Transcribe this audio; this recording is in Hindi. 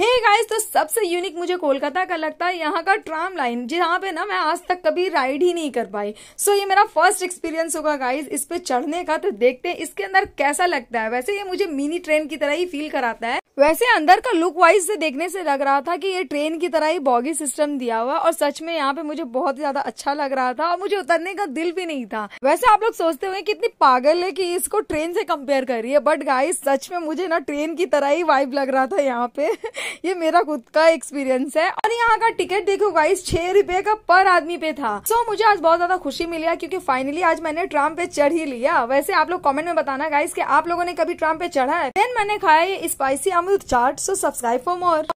हे hey गाइस तो सबसे यूनिक मुझे कोलकाता का लगता है यहाँ का ट्राम लाइन जहाँ पे ना मैं आज तक कभी राइड ही नहीं कर पाई सो so, ये मेरा फर्स्ट एक्सपीरियंस होगा गाइस इस पे चढ़ने का तो देखते हैं इसके अंदर कैसा लगता है वैसे ये मुझे मिनी ट्रेन की तरह ही फील कराता है वैसे अंदर का लुक वाइज से देखने से लग रहा था कि ये ट्रेन की तरह ही बॉगी सिस्टम दिया हुआ और सच में यहाँ पे मुझे बहुत ज्यादा अच्छा लग रहा था और मुझे उतरने का दिल भी नहीं था वैसे आप लोग सोचते हुए कितनी पागल है कि इसको ट्रेन से कंपेयर कर रही है बट गाइस सच में मुझे ना ट्रेन की तरह ही वाइब लग रहा था यहाँ पे ये मेरा खुद का एक्सपीरियंस है और यहाँ का टिकट देखो गाइस छह रुपए का पर आदमी पे था सो so, मुझे आज बहुत ज्यादा खुशी मिली है क्योंकि फाइनली आज मैंने ट्राम पे चढ़ ही लिया वैसे आप लोग कमेंट में बताना गाइस कि आप लोगों ने कभी ट्राम पे चढ़ा है देन मैंने खाया ये spicy Amrit chaat so subscribe for more